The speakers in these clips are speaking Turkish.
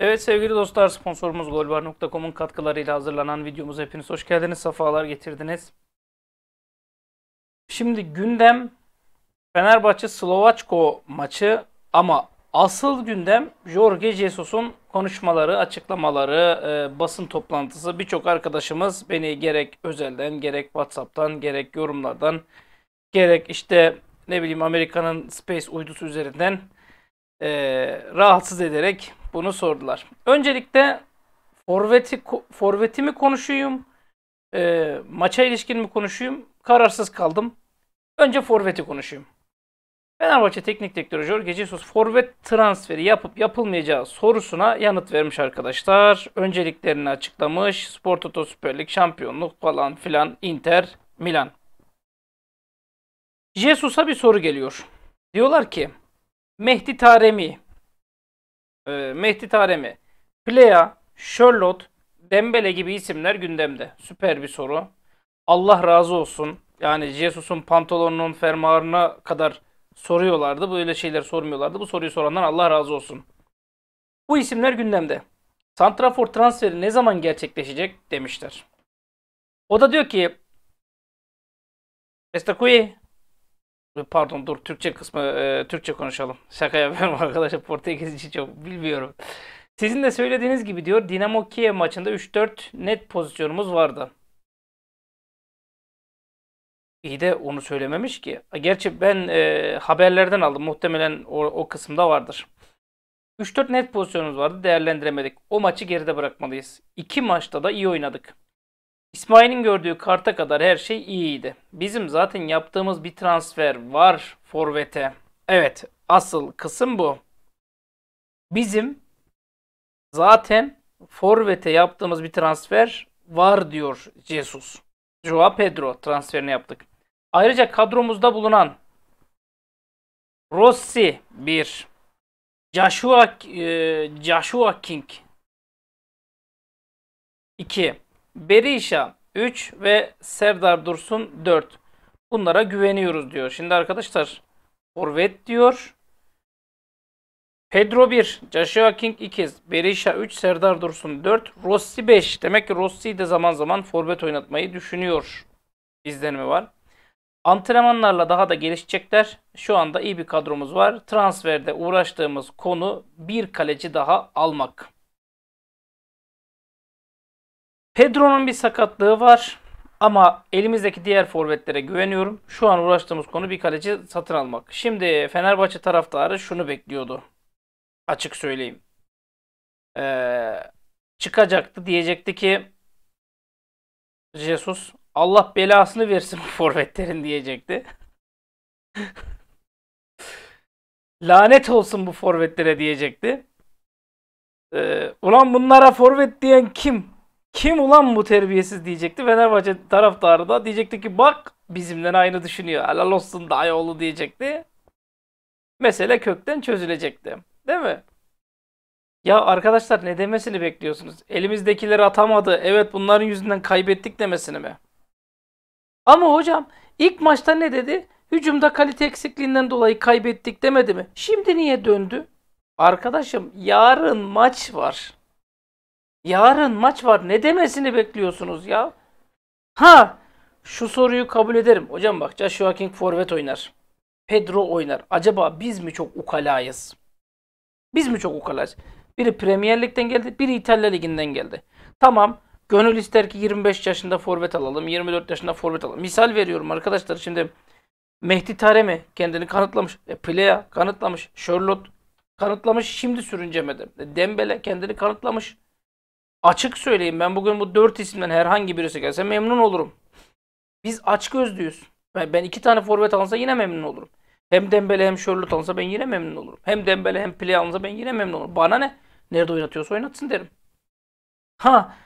Evet sevgili dostlar sponsorumuz golvar.com'un katkılarıyla hazırlanan videomuz hepiniz hoş geldiniz. Safalar getirdiniz. Şimdi gündem Fenerbahçe Slovaçko maçı ama asıl gündem Jorge Jesus'un konuşmaları, açıklamaları, e, basın toplantısı. Birçok arkadaşımız beni gerek özelden, gerek WhatsApp'tan, gerek yorumlardan, gerek işte ne bileyim Amerika'nın Space uydusu üzerinden e, rahatsız ederek bunu sordular. Öncelikle forveti forveti mi konuşayım? E, maça ilişkin mi konuşayım? Kararsız kaldım. Önce forveti konuşayım. Fenerbahçe Teknik Direktörü Jorge Jesus forvet transferi yapıp yapılmayacağı sorusuna yanıt vermiş arkadaşlar. Önceliklerini açıklamış. Spor Toto Süper Lig şampiyonluk falan filan Inter Milan. Jesus'a bir soru geliyor. Diyorlar ki Mehdi Taremi ee, Mehdi Taremi, Plea, Sherlock, Dembele gibi isimler gündemde. Süper bir soru. Allah razı olsun. Yani Jesus'un pantolonunun fermuarına kadar soruyorlardı. Böyle şeyler sormuyorlardı. Bu soruyu sorandan Allah razı olsun. Bu isimler gündemde. Santrafor transferi ne zaman gerçekleşecek demişler. O da diyor ki Mr. Pardon dur Türkçe kısmı e, Türkçe konuşalım. Şaka yapıyorum arkadaşlar Portekizci çok bilmiyorum. Sizin de söylediğiniz gibi diyor Dinamo Kiev maçında 3-4 net pozisyonumuz vardı. İyi de onu söylememiş ki. Gerçi ben e, haberlerden aldım. Muhtemelen o, o kısımda vardır. 3-4 net pozisyonumuz vardı. Değerlendiremedik. O maçı geride bırakmalıyız. İki maçta da iyi oynadık. İsmail'in gördüğü karta kadar her şey iyiydi. Bizim zaten yaptığımız bir transfer var Forvet'e. Evet asıl kısım bu. Bizim zaten Forvet'e yaptığımız bir transfer var diyor Jesus. Joao Pedro transferini yaptık. Ayrıca kadromuzda bulunan Rossi 1 Joshua, e, Joshua King 2 Berisha 3 ve Serdar Dursun 4. Bunlara güveniyoruz diyor. Şimdi arkadaşlar Forvet diyor. Pedro 1, Joshua King 2, Berisha 3, Serdar Dursun 4, Rossi 5. Demek ki Rossi de zaman zaman forvet oynatmayı düşünüyor. İzlenimi var. Antrenmanlarla daha da gelişecekler. Şu anda iyi bir kadromuz var. Transferde uğraştığımız konu bir kaleci daha almak. Pedro'nun bir sakatlığı var. Ama elimizdeki diğer forvetlere güveniyorum. Şu an uğraştığımız konu bir kaleci satın almak. Şimdi Fenerbahçe taraftarı şunu bekliyordu. Açık söyleyeyim. Ee, çıkacaktı diyecekti ki Jesus Allah belasını versin bu forvetlerin diyecekti. Lanet olsun bu forvetlere diyecekti. Ee, ulan bunlara forvet diyen kim? Kim ulan bu terbiyesiz diyecekti. Fenerbahçe taraftarı da diyecekti ki bak bizimden aynı düşünüyor. Helal olsun Dayoğlu diyecekti. Mesele kökten çözülecekti. Değil mi? Ya arkadaşlar ne demesini bekliyorsunuz? Elimizdekileri atamadı. Evet bunların yüzünden kaybettik demesini mi? Ama hocam ilk maçta ne dedi? Hücumda kalite eksikliğinden dolayı kaybettik demedi mi? Şimdi niye döndü? Arkadaşım yarın maç var. Yarın maç var. Ne demesini bekliyorsunuz ya? Ha! Şu soruyu kabul ederim. Hocam bak Joshua King forvet oynar. Pedro oynar. Acaba biz mi çok ukalayız? Biz mi çok ukalayız? Biri Premier Lig'den geldi, biri İtalya Ligi'nden geldi. Tamam. Gönül ister ki 25 yaşında forvet alalım, 24 yaşında forvet alalım. Misal veriyorum arkadaşlar. Şimdi Mehdi Taremi kendini kanıtlamış. E, Plea kanıtlamış. Charlotte kanıtlamış. Şimdi sürüncemede. E, Dembele kendini kanıtlamış. Açık söyleyeyim ben bugün bu dört isimden herhangi birisi gelse memnun olurum. Biz aç gözlüyüz. Ben, ben iki tane forvet alınsa yine memnun olurum. Hem Dembele hem Charlotte alınsa ben yine memnun olurum. Hem Dembele hem Play alınsa ben yine memnun olurum. Bana ne? Nerede oynatıyorsa oynatsın derim. Ha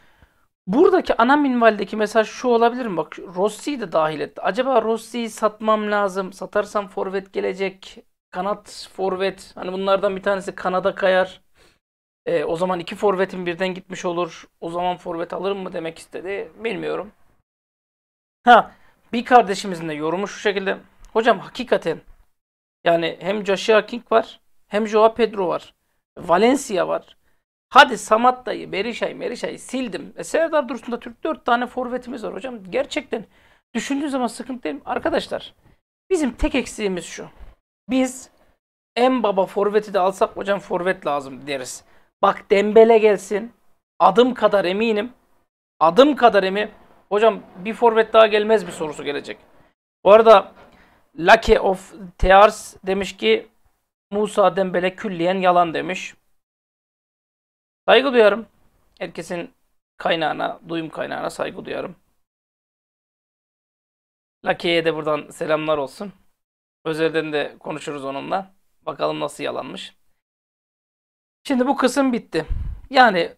Buradaki ana minvaldeki mesaj şu olabilir mi? Bak Rossi'yi de dahil etti. Acaba Rossi'yi satmam lazım. Satarsam forvet gelecek. Kanat forvet. Hani bunlardan bir tanesi kanada kayar. E, o zaman iki forvetin birden gitmiş olur. O zaman forvet alırım mı demek istedi. Bilmiyorum. Ha bir kardeşimizin de yorumu şu şekilde. Hocam hakikaten yani hem Joshua King var hem Joao Pedro var. Valencia var. Hadi Samat dayı, Berişay, Merişay sildim. E Serdar Dursun'da Türk 4 tane forvetimiz var hocam. Gerçekten düşündüğün zaman sıkıntı değil mi? Arkadaşlar bizim tek eksiğimiz şu. Biz en baba forveti de alsak hocam forvet lazım deriz. Bak Dembele gelsin. Adım kadar eminim. Adım kadar eminim. Hocam bir forvet daha gelmez bir sorusu gelecek. Bu arada Lucky of Tears demiş ki Musa Dembele külliyen yalan demiş. Saygı duyarım. Herkesin kaynağına, duyum kaynağına saygı duyarım. Lucky'ye de buradan selamlar olsun. Özelden de konuşuruz onunla. Bakalım nasıl yalanmış. Şimdi bu kısım bitti. Yani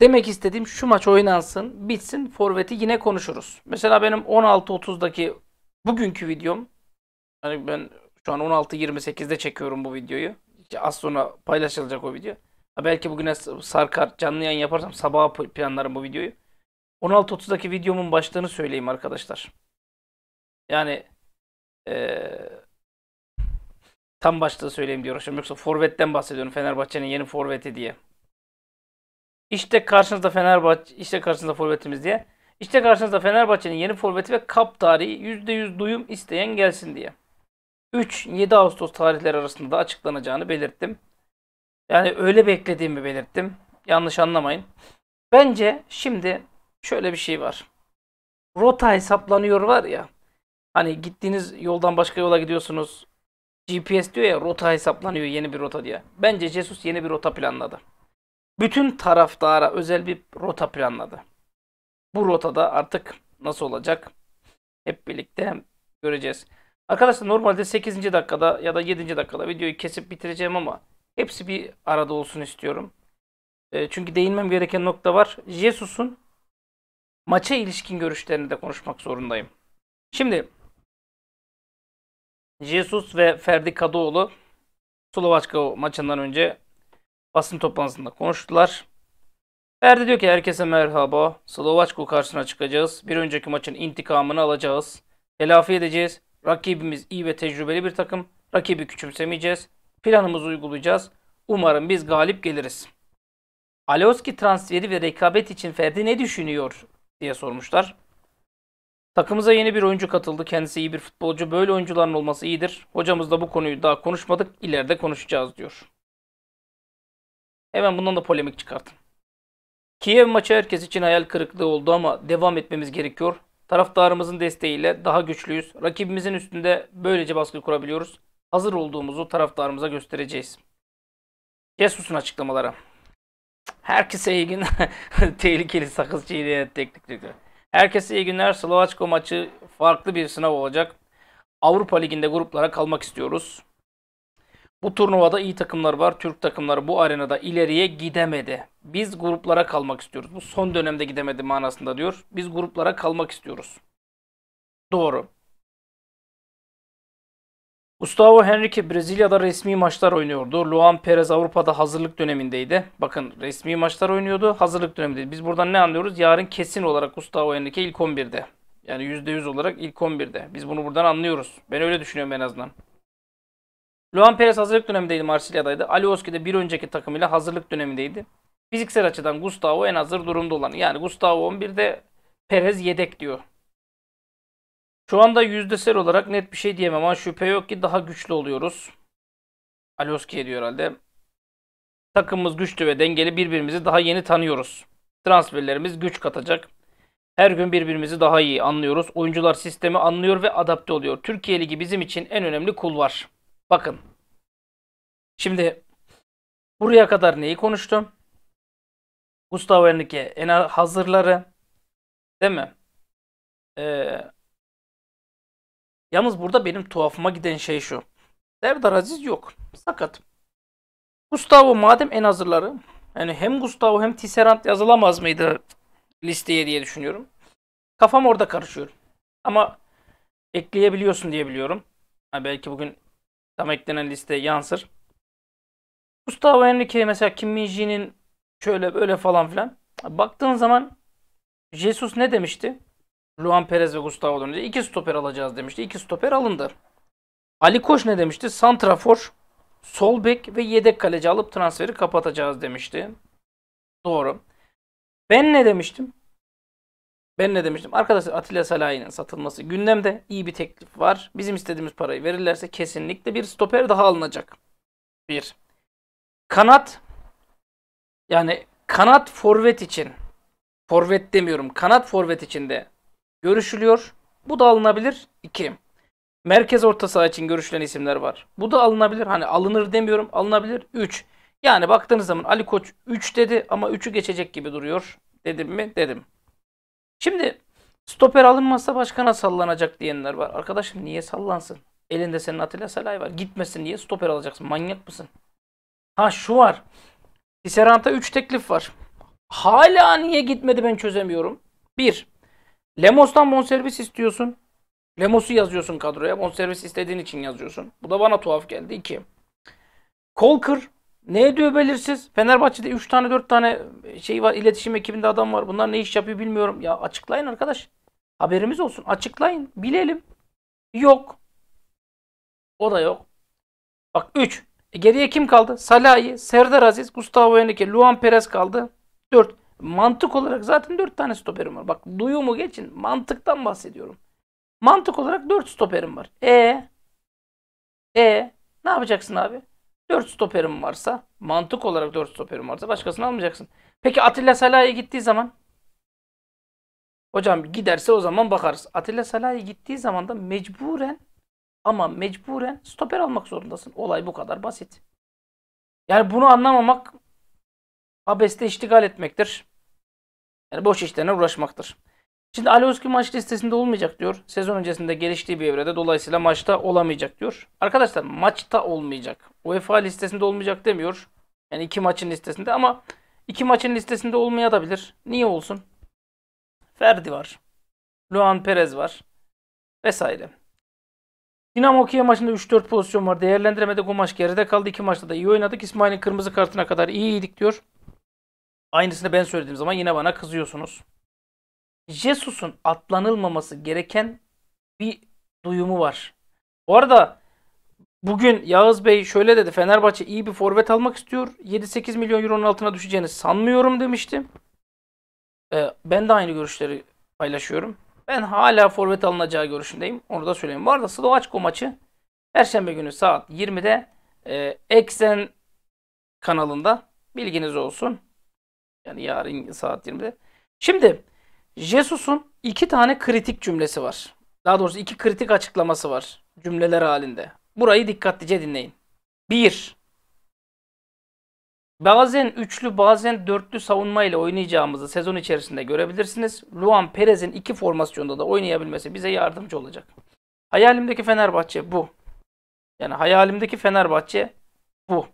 demek istediğim şu maç oynansın, bitsin, forveti yine konuşuruz. Mesela benim 16.30'daki bugünkü videom hani ben şu an 16.28'de çekiyorum bu videoyu. Az sonra paylaşılacak o video. Ha belki bugüne sarkar canlı yayın yaparsam sabaha planlarım bu videoyu. 16.30'daki videomun başlığını söyleyeyim arkadaşlar. Yani ee, Tam başta söyleyeyim diye uğraşıyorum. Yoksa forvetten bahsediyorum. Fenerbahçe'nin yeni forveti diye. İşte karşınızda Fenerbahçe, işte karşınızda forvetimiz diye. İşte karşınızda Fenerbahçe'nin yeni forveti ve kap tarihi %100 duyum isteyen gelsin diye. 3-7 Ağustos tarihleri arasında açıklanacağını belirttim. Yani öyle beklediğimi belirttim. Yanlış anlamayın. Bence şimdi şöyle bir şey var. Rota hesaplanıyor var ya. Hani gittiğiniz yoldan başka yola gidiyorsunuz. GPS diyor ya rota hesaplanıyor yeni bir rota diye. Bence Jesus yeni bir rota planladı. Bütün taraftara özel bir rota planladı. Bu rotada artık nasıl olacak hep birlikte göreceğiz. Arkadaşlar normalde 8. dakikada ya da 7. dakikada videoyu kesip bitireceğim ama hepsi bir arada olsun istiyorum. E, çünkü değinmem gereken nokta var. Jesus'un maça ilişkin görüşlerini de konuşmak zorundayım. Şimdi Jesus ve Ferdi Kadıoğlu Slovaçka maçından önce basın toplantısında konuştular. Ferdi diyor ki herkese merhaba. Slovaçka karşısına çıkacağız. Bir önceki maçın intikamını alacağız. Telafi edeceğiz. Rakibimiz iyi ve tecrübeli bir takım. Rakibi küçümsemeyeceğiz. Planımızı uygulayacağız. Umarım biz galip geliriz. Alioski transferi ve rekabet için Ferdi ne düşünüyor diye sormuşlar. Takımıza yeni bir oyuncu katıldı. Kendisi iyi bir futbolcu. Böyle oyuncuların olması iyidir. Hocamız da bu konuyu daha konuşmadık. İleride konuşacağız diyor. Hemen bundan da polemik çıkartın. Kiev maçı herkes için hayal kırıklığı oldu ama devam etmemiz gerekiyor. Taraftarımızın desteğiyle daha güçlüyüz. Rakibimizin üstünde böylece baskı kurabiliyoruz. Hazır olduğumuzu taraftarımıza göstereceğiz. Jesus'un açıklamaları. Herkese iyi gün. Tehlikeli sakız çiğneyen teknik direktör. Herkese iyi günler. Slovaçko maçı farklı bir sınav olacak. Avrupa Ligi'nde gruplara kalmak istiyoruz. Bu turnuvada iyi takımlar var. Türk takımları bu arenada ileriye gidemedi. Biz gruplara kalmak istiyoruz. Bu son dönemde gidemedi manasında diyor. Biz gruplara kalmak istiyoruz. Doğru. Gustavo Henrique Brezilya'da resmi maçlar oynuyordu. Luan Perez Avrupa'da hazırlık dönemindeydi. Bakın resmi maçlar oynuyordu, hazırlık dönemindeydi. Biz buradan ne anlıyoruz? Yarın kesin olarak Gustavo Henrique ilk 11'de. Yani %100 olarak ilk 11'de. Biz bunu buradan anlıyoruz. Ben öyle düşünüyorum en azından. Luan Perez hazırlık dönemindeydi Marsilya'daydı. Alioski de bir önceki takımıyla hazırlık dönemindeydi. Fiziksel açıdan Gustavo en hazır durumda olan. Yani Gustavo 11'de Perez yedek diyor. Şu anda yüzdesel olarak net bir şey diyemem ama şüphe yok ki daha güçlü oluyoruz. Alioski diyor herhalde. Takımımız güçlü ve dengeli birbirimizi daha yeni tanıyoruz. Transferlerimiz güç katacak. Her gün birbirimizi daha iyi anlıyoruz. Oyuncular sistemi anlıyor ve adapte oluyor. Türkiye Ligi bizim için en önemli kul var. Bakın. Şimdi buraya kadar neyi konuştum? Gustavo Henrique en hazırları değil mi? Ee, Yalnız burada benim tuhafıma giden şey şu. Serdar Aziz yok. Sakat. Gustavo madem en hazırları. Yani hem Gustavo hem Tisserand yazılamaz mıydı listeye diye düşünüyorum. Kafam orada karışıyor. Ama ekleyebiliyorsun diye biliyorum. Ha, belki bugün tam eklenen liste yansır. Gustavo Henrique mesela Kim Min şöyle böyle falan filan. Baktığın zaman Jesus ne demişti? Luan Perez ve Gustavo Dönüz'e iki stoper alacağız demişti. İki stoper alındı. Ali Koç ne demişti? Santrafor, sol bek ve yedek kaleci alıp transferi kapatacağız demişti. Doğru. Ben ne demiştim? Ben ne demiştim? Arkadaşlar Atilla Salahi'nin satılması gündemde iyi bir teklif var. Bizim istediğimiz parayı verirlerse kesinlikle bir stoper daha alınacak. Bir. Kanat yani kanat forvet için forvet demiyorum. Kanat forvet içinde görüşülüyor. Bu da alınabilir. 2. Merkez orta saha için görüşülen isimler var. Bu da alınabilir. Hani alınır demiyorum. Alınabilir. 3. Yani baktığınız zaman Ali Koç 3 dedi ama 3'ü geçecek gibi duruyor. Dedim mi? Dedim. Şimdi stoper alınmazsa başkana sallanacak diyenler var. Arkadaşım niye sallansın? Elinde senin Atilla Salay var. Gitmesin diye stoper alacaksın. Manyak mısın? Ha şu var. Tisserant'a 3 teklif var. Hala niye gitmedi ben çözemiyorum. 1. Lemos'tan bonservis istiyorsun. Lemos'u yazıyorsun kadroya. Bonservis istediğin için yazıyorsun. Bu da bana tuhaf geldi. 2. Kolkır. Ne ediyor belirsiz. Fenerbahçe'de 3 tane 4 tane şey var. iletişim ekibinde adam var. Bunlar ne iş yapıyor bilmiyorum. Ya açıklayın arkadaş. Haberimiz olsun. Açıklayın. Bilelim. Yok. O da yok. Bak 3. E geriye kim kaldı? Salahi, Serdar Aziz, Gustavo Henrique, Luan Perez kaldı. 4. Mantık olarak zaten 4 tane stoperim var. Bak duyumu geçin. Mantıktan bahsediyorum. Mantık olarak 4 stoperim var. E E ne yapacaksın abi? 4 stoperim varsa, mantık olarak 4 stoperim varsa başkasını almayacaksın. Peki Atilla Salah'a gittiği zaman? Hocam giderse o zaman bakarız. Atilla Salah'a gittiği zaman da mecburen ama mecburen stoper almak zorundasın. Olay bu kadar basit. Yani bunu anlamamak abeste iştigal etmektir. Yani boş işlerine uğraşmaktır. Şimdi Alioski maç listesinde olmayacak diyor. Sezon öncesinde geliştiği bir evrede dolayısıyla maçta olamayacak diyor. Arkadaşlar maçta olmayacak. UEFA listesinde olmayacak demiyor. Yani iki maçın listesinde ama iki maçın listesinde olmayabilir. Niye olsun? Ferdi var. Luan Perez var. Vesaire. Dinamo Kiev maçında 3-4 pozisyon var. Değerlendiremedik o maç geride kaldı. İki maçta da iyi oynadık. İsmail'in kırmızı kartına kadar iyiydik diyor. Aynısını ben söylediğim zaman yine bana kızıyorsunuz. Jesus'un atlanılmaması gereken bir duyumu var. Bu arada bugün Yağız Bey şöyle dedi. Fenerbahçe iyi bir forvet almak istiyor. 7-8 milyon euronun altına düşeceğini sanmıyorum demişti. Ee, ben de aynı görüşleri paylaşıyorum. Ben hala forvet alınacağı görüşündeyim. Onu da söyleyeyim. Bu arada Slovaçko maçı Perşembe günü saat 20'de e, Eksen kanalında bilginiz olsun. Yani yarın saat 20'de. Şimdi Jesus'un iki tane kritik cümlesi var. Daha doğrusu iki kritik açıklaması var cümleler halinde. Burayı dikkatlice dinleyin. Bir, bazen üçlü bazen dörtlü savunma ile oynayacağımızı sezon içerisinde görebilirsiniz. Luan Perez'in iki formasyonda da oynayabilmesi bize yardımcı olacak. Hayalimdeki Fenerbahçe bu. Yani hayalimdeki Fenerbahçe bu.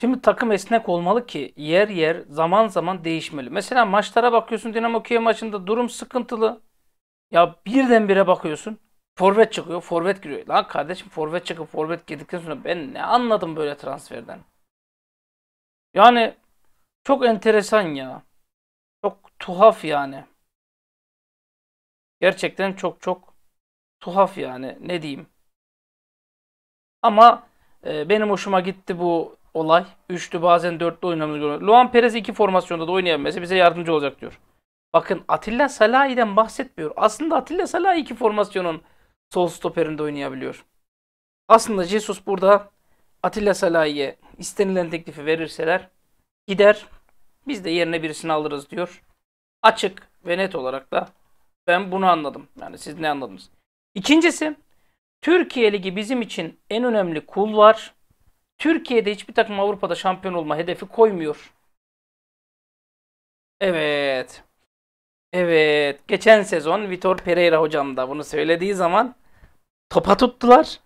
Şimdi takım esnek olmalı ki yer yer zaman zaman değişmeli. Mesela maçlara bakıyorsun Dinamo Kiev maçında durum sıkıntılı. Ya birdenbire bakıyorsun forvet çıkıyor forvet giriyor. Lan kardeşim forvet çıkıp forvet girdikten sonra ben ne anladım böyle transferden. Yani çok enteresan ya. Çok tuhaf yani. Gerçekten çok çok tuhaf yani ne diyeyim. Ama e, benim hoşuma gitti bu olay. Üçlü bazen dörtlü oynamamız gerekiyor. Luan Perez iki formasyonda da oynayabilmesi bize yardımcı olacak diyor. Bakın Atilla Salahi'den bahsetmiyor. Aslında Atilla Salahi iki formasyonun sol stoperinde oynayabiliyor. Aslında Jesus burada Atilla Salahi'ye istenilen teklifi verirseler gider. Biz de yerine birisini alırız diyor. Açık ve net olarak da ben bunu anladım. Yani siz ne anladınız? İkincisi Türkiye Ligi bizim için en önemli kul var. Türkiye'de hiçbir takım Avrupa'da şampiyon olma hedefi koymuyor. Evet. Evet. Geçen sezon Vitor Pereira hocam da bunu söylediği zaman topa tuttular.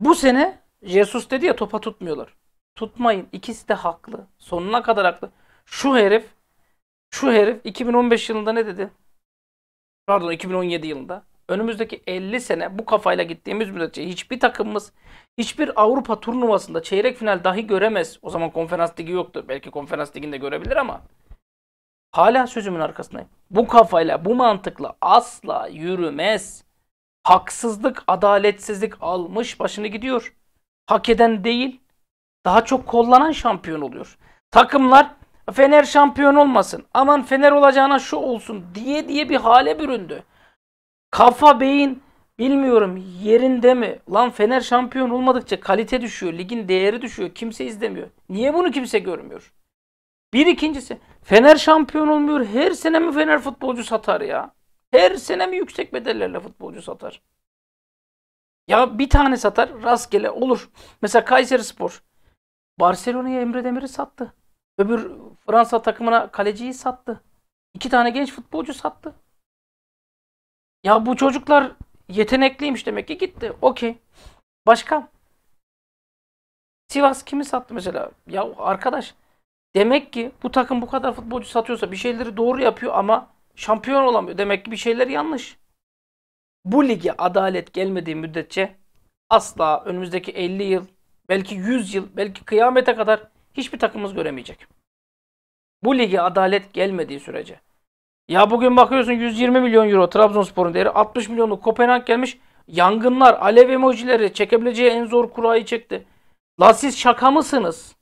Bu sene Jesus dedi ya topa tutmuyorlar. Tutmayın. İkisi de haklı. Sonuna kadar haklı. Şu herif şu herif 2015 yılında ne dedi? Pardon 2017 yılında önümüzdeki 50 sene bu kafayla gittiğimiz müddetçe hiçbir takımımız hiçbir Avrupa turnuvasında çeyrek final dahi göremez. O zaman konferans ligi yoktu. Belki konferans liginde görebilir ama hala sözümün arkasındayım. Bu kafayla, bu mantıkla asla yürümez. Haksızlık, adaletsizlik almış başını gidiyor. Hak eden değil, daha çok kollanan şampiyon oluyor. Takımlar Fener şampiyon olmasın, aman Fener olacağına şu olsun diye diye bir hale büründü. Kafa beyin bilmiyorum yerinde mi? Lan Fener şampiyon olmadıkça kalite düşüyor. Ligin değeri düşüyor. Kimse izlemiyor. Niye bunu kimse görmüyor? Bir ikincisi Fener şampiyon olmuyor. Her sene mi Fener futbolcu satar ya? Her sene mi yüksek bedellerle futbolcu satar? Ya bir tane satar rastgele olur. Mesela Kayseri Spor. Barcelona'ya Emre Demir'i sattı. Öbür Fransa takımına kaleciyi sattı. İki tane genç futbolcu sattı. Ya bu çocuklar yetenekliymiş demek ki gitti. Okey. Başka? Sivas kimi sattı mesela? Ya arkadaş demek ki bu takım bu kadar futbolcu satıyorsa bir şeyleri doğru yapıyor ama şampiyon olamıyor. Demek ki bir şeyler yanlış. Bu lige adalet gelmediği müddetçe asla önümüzdeki 50 yıl, belki 100 yıl, belki kıyamete kadar hiçbir takımımız göremeyecek. Bu lige adalet gelmediği sürece ya bugün bakıyorsun 120 milyon euro Trabzonspor'un değeri 60 milyonluk Kopenhag gelmiş. Yangınlar, alev emojileri çekebileceği en zor kurayı çekti. La siz şaka mısınız?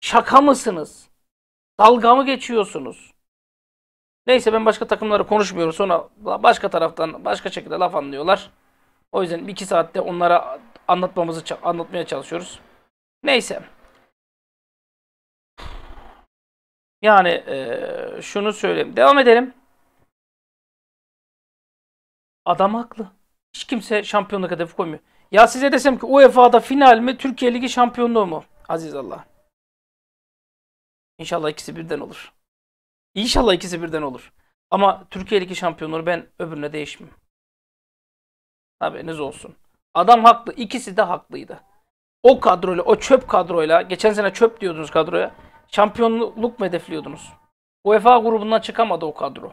Şaka mısınız? Dalga mı geçiyorsunuz? Neyse ben başka takımları konuşmuyorum. Sonra başka taraftan başka şekilde laf anlıyorlar. O yüzden iki saatte onlara anlatmamızı anlatmaya çalışıyoruz. Neyse. Yani e, şunu söyleyeyim. Devam edelim. Adam haklı. Hiç kimse şampiyonluk hedefi koymuyor. Ya size desem ki UEFA'da final mi Türkiye Ligi şampiyonluğu mu? Aziz Allah. İnşallah ikisi birden olur. İnşallah ikisi birden olur. Ama Türkiye Ligi şampiyonluğu ben öbürüne değişmem. Haberiniz olsun. Adam haklı. İkisi de haklıydı. O kadroyla, o çöp kadroyla, geçen sene çöp diyordunuz kadroya. Şampiyonluk mu hedefliyordunuz? UEFA grubundan çıkamadı o kadro.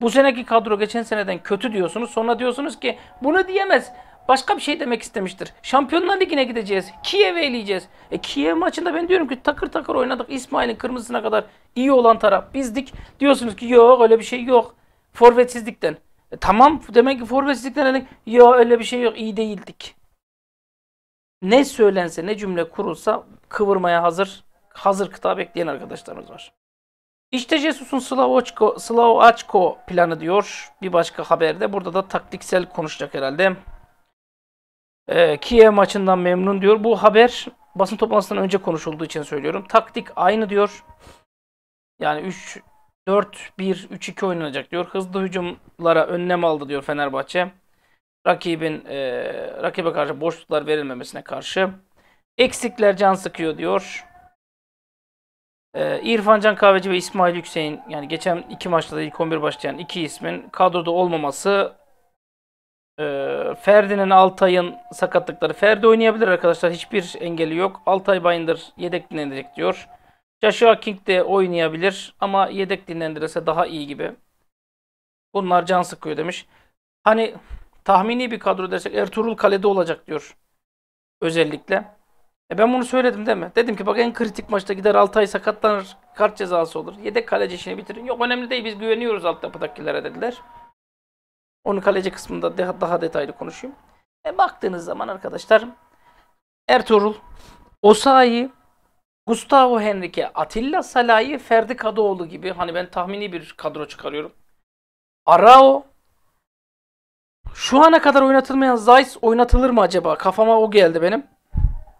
Bu seneki kadro geçen seneden kötü diyorsunuz. Sonra diyorsunuz ki bunu diyemez. Başka bir şey demek istemiştir. Şampiyonlar Ligi'ne gideceğiz. Kiev'e eleyeceğiz. E Kiev maçında ben diyorum ki takır takır oynadık. İsmail'in kırmızısına kadar iyi olan taraf bizdik. Diyorsunuz ki yok öyle bir şey yok. Forvetsizlikten. E, tamam demek ki forvetsizlikten dedik. Yok öyle bir şey yok iyi değildik. Ne söylense ne cümle kurulsa kıvırmaya hazır hazır kıta bekleyen arkadaşlarımız var. İşte Jesus'un Slavoçko, Slavoaçko planı diyor bir başka haberde. Burada da taktiksel konuşacak herhalde. Ee, Kiev maçından memnun diyor. Bu haber basın toplantısından önce konuşulduğu için söylüyorum. Taktik aynı diyor. Yani 3-4-1-3-2 oynanacak diyor. Hızlı hücumlara önlem aldı diyor Fenerbahçe. Rakibin e, rakibe karşı boşluklar verilmemesine karşı. Eksikler can sıkıyor diyor. Ee, İrfan Can Kahveci ve İsmail Yüksek'in yani geçen iki maçta da ilk 11 başlayan iki ismin kadroda olmaması e, Ferdi'nin Altay'ın sakatlıkları. Ferdi oynayabilir arkadaşlar. Hiçbir engeli yok. Altay Bayındır yedek dinlenecek diyor. Joshua King de oynayabilir ama yedek dinlendirirse daha iyi gibi. Bunlar can sıkıyor demiş. Hani tahmini bir kadro dersek Ertuğrul kalede olacak diyor. Özellikle. E ben bunu söyledim değil mi? Dedim ki bak en kritik maçta gider ay sakatlanır. Kart cezası olur. Yedek kaleci işini bitirin. Yok önemli değil biz güveniyoruz alt altyapıdakilere dediler. Onu kaleci kısmında daha, daha detaylı konuşayım. E baktığınız zaman arkadaşlar Ertuğrul, Osayi, Gustavo Henrique, Atilla Salahi, Ferdi Kadıoğlu gibi hani ben tahmini bir kadro çıkarıyorum. Arao şu ana kadar oynatılmayan Zayt oynatılır mı acaba? Kafama o geldi benim.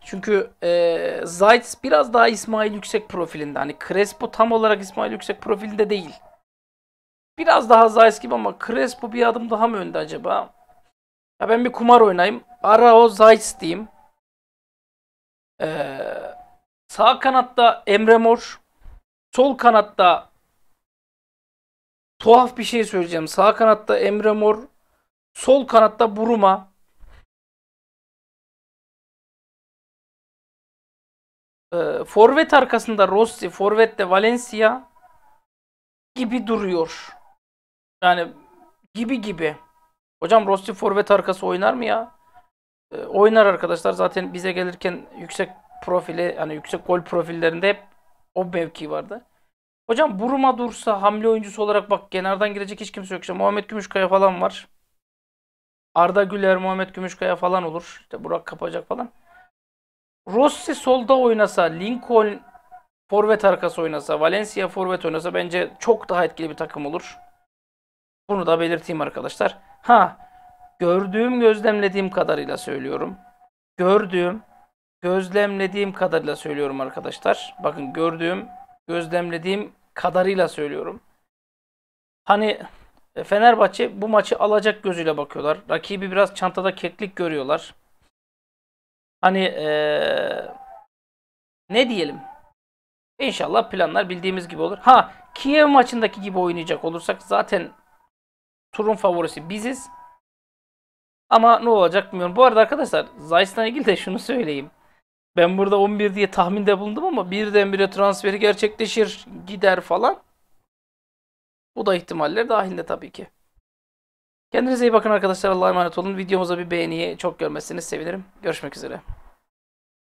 Çünkü e, Zayt biraz daha İsmail Yüksek profilinde. Hani Crespo tam olarak İsmail Yüksek profilinde değil. Biraz daha Zayt gibi ama Crespo bir adım daha mı önde acaba? Ya ben bir kumar oynayayım. Arao Zayt diyeyim. Ee, sağ kanatta Emre Mor. Sol kanatta tuhaf bir şey söyleyeceğim. Sağ kanatta Emre Mor. Sol kanatta Buruma. Ee, forvet arkasında Rossi, forvette Valencia gibi duruyor. Yani gibi gibi. Hocam Rossi forvet arkası oynar mı ya? E, oynar arkadaşlar. Zaten bize gelirken yüksek profili, hani yüksek gol profillerinde hep o mevki vardı. Hocam Buruma dursa hamle oyuncusu olarak bak kenardan girecek hiç kimse yok. İşte Muhammed Gümüşkaya falan var. Arda Güler, Muhammed Gümüşkaya falan olur. İşte Burak Kapacak falan. Rossi solda oynasa, Lincoln forvet arkası oynasa, Valencia forvet oynasa bence çok daha etkili bir takım olur. Bunu da belirteyim arkadaşlar. Ha, gördüğüm, gözlemlediğim kadarıyla söylüyorum. Gördüğüm, gözlemlediğim kadarıyla söylüyorum arkadaşlar. Bakın gördüğüm, gözlemlediğim kadarıyla söylüyorum. Hani e, Fenerbahçe bu maçı alacak gözüyle bakıyorlar. Rakibi biraz çantada keklik görüyorlar hani ee, ne diyelim? İnşallah planlar bildiğimiz gibi olur. Ha Kiev maçındaki gibi oynayacak olursak zaten turun favorisi biziz. Ama ne olacak bilmiyorum. Bu arada arkadaşlar Zayis'le ilgili de şunu söyleyeyim. Ben burada 11 diye tahminde bulundum ama birdenbire transferi gerçekleşir, gider falan. Bu da ihtimaller dahilinde tabii ki. Kendinize iyi bakın arkadaşlar. Allah'a emanet olun. Videomuza bir beğeniyi çok görmezseniz sevinirim. Görüşmek üzere.